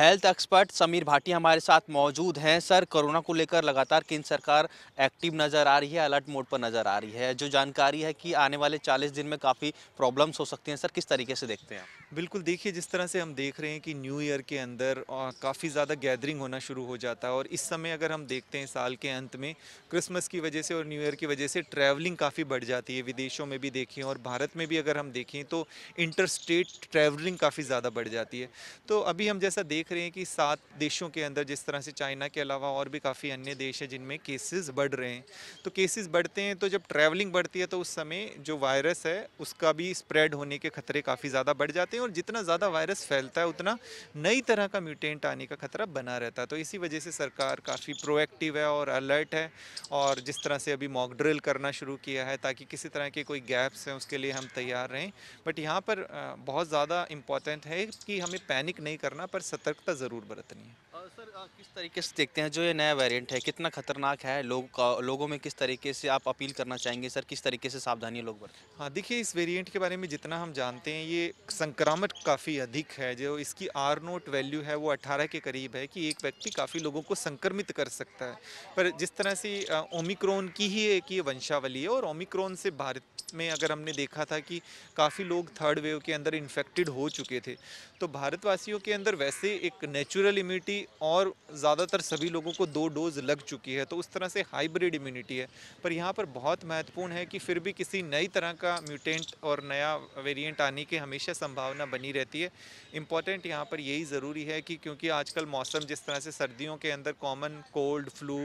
health expert Sameer Bhati हमारे साथ मौजूद हैं सर कोरोना को लेकर लगातार केंद्र सरकार एक्टिव नज़र आ रही है अलर्ट मोड पर नज़र आ रही है जो जानकारी है कि आने वाले 40 दिन में काफ़ी प्रॉब्लम्स हो सकती हैं सर किस तरीके से देखते हैं बिल्कुल देखिए जिस तरह से हम देख रहे हैं कि न्यू ईयर के अंदर काफ़ी ज़्यादा गैदरिंग होना शुरू हो जाता है और इस समय अगर हम देखते हैं साल के अंत में क्रिसमस की वजह से और न्यू ईयर की वजह से ट्रैवलिंग काफ़ी बढ़ जाती है विदेशों में भी देखें और भारत में भी अगर हम देखें तो इंटर स्टेट ट्रैवलिंग काफ़ी ज़्यादा बढ़ जाती है तो अभी हम जैसा देख देख रहे हैं कि सात देशों के अंदर जिस तरह से चाइना के अलावा और भी काफ़ी अन्य देश हैं जिनमें केसेस बढ़ रहे हैं तो केसेस बढ़ते हैं तो जब ट्रैवलिंग बढ़ती है तो उस समय जो वायरस है उसका भी स्प्रेड होने के खतरे काफ़ी ज़्यादा बढ़ जाते हैं और जितना ज़्यादा वायरस फैलता है उतना नई तरह का म्यूटेंट आने का खतरा बना रहता है तो इसी वजह से सरकार काफ़ी प्रोएक्टिव है और अलर्ट है और जिस तरह से अभी मॉक ड्रिल करना शुरू किया है ताकि किसी तरह के कोई गैप्स हैं उसके लिए हम तैयार रहें बट यहाँ पर बहुत ज़्यादा इम्पॉर्टेंट है कि हमें पैनिक नहीं करना पर सतर्क सतर्कता ज़रूर बरतनी है सर आ, किस तरीके से देखते हैं जो ये नया वेरिएंट है कितना खतरनाक है लोग लोगों में किस तरीके से आप अपील करना चाहेंगे सर किस तरीके से सावधानी लोग बरतें हाँ देखिए इस वेरिएंट के बारे में जितना हम जानते हैं ये संक्रामक काफ़ी अधिक है जो इसकी आर नोट वैल्यू है वो अट्ठारह के करीब है कि एक व्यक्ति काफ़ी लोगों को संक्रमित कर सकता है पर जिस तरह से ओमिक्रोन की ही एक ये वंशावली है और ओमिक्रोन से भारत में अगर हमने देखा था कि काफ़ी लोग थर्ड वेव के अंदर इन्फेक्टेड हो चुके थे तो भारतवासियों के अंदर वैसे एक नेचुरल इम्यूनिटी और ज़्यादातर सभी लोगों को दो डोज लग चुकी है तो उस तरह से हाइब्रिड इम्यूनिटी है पर यहाँ पर बहुत महत्वपूर्ण है कि फिर भी किसी नई तरह का म्यूटेंट और नया वेरिएंट आने की हमेशा संभावना बनी रहती है इम्पॉर्टेंट यहाँ पर यही ज़रूरी है कि क्योंकि आजकल मौसम जिस तरह से सर्दियों के अंदर कॉमन कोल्ड फ्लू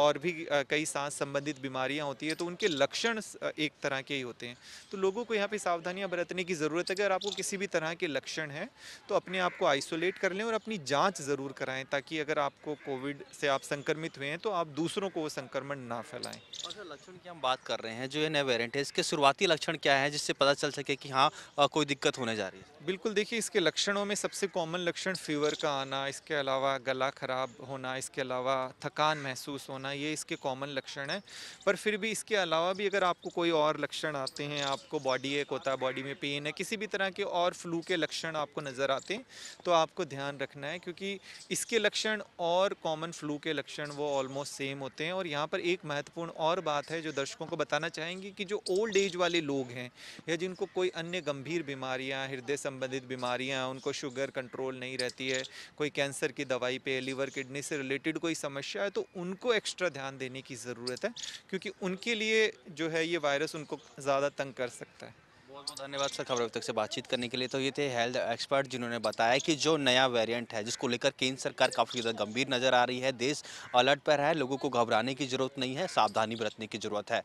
और भी कई सांस संबंधित बीमारियाँ होती है तो उनके लक्षण एक तरह के ही होते हैं तो लोगों को यहाँ पर सावधानियाँ बरतने की ज़रूरत है अगर आपको किसी भी तरह के लक्षण हैं तो अपने आप को आइसोलेट कर लें और अपनी जांच ज़रूर कराएं ताकि अगर आपको कोविड से आप संक्रमित हुए हैं तो आप दूसरों को वो संक्रमण ना फैलाएं और सर लक्षण की हम बात कर रहे हैं जो ये नए वेरियंट है इसके शुरुआती लक्षण क्या है जिससे पता चल सके कि हाँ कोई दिक्कत होने जा रही है बिल्कुल देखिए इसके लक्षणों में सबसे कॉमन लक्षण फीवर का आना इसके अलावा गला ख़राब होना इसके अलावा थकान महसूस होना ये इसके कॉमन लक्षण हैं पर फिर भी इसके अलावा भी अगर आपको कोई और लक्षण आते हैं आपको बॉडी एक होता है बॉडी में पेन है किसी भी तरह के और फ्लू के लक्षण आपको नज़र आते हैं तो आपको ध्यान ध्यान रखना है क्योंकि इसके लक्षण और कॉमन फ्लू के लक्षण वो ऑलमोस्ट सेम होते हैं और यहाँ पर एक महत्वपूर्ण और बात है जो दर्शकों को बताना चाहेंगे कि जो ओल्ड एज वाले लोग हैं या जिनको कोई अन्य गंभीर बीमारियाँ हृदय संबंधित बीमारियाँ उनको शुगर कंट्रोल नहीं रहती है कोई कैंसर की दवाई पे लीवर किडनी से रिलेटेड कोई समस्या है तो उनको एक्स्ट्रा ध्यान देने की ज़रूरत है क्योंकि उनके लिए जो है ये वायरस उनको ज़्यादा तंग कर सकता है बहुत बहुत धन्यवाद सर खबर तक से बातचीत करने के लिए तो ये थे हेल्थ एक्सपर्ट जिन्होंने बताया कि जो नया वेरिएंट है जिसको लेकर केंद्र सरकार काफ़ी ज़्यादा गंभीर नज़र आ रही है देश अलर्ट पर है लोगों को घबराने की जरूरत नहीं है सावधानी बरतने की जरूरत है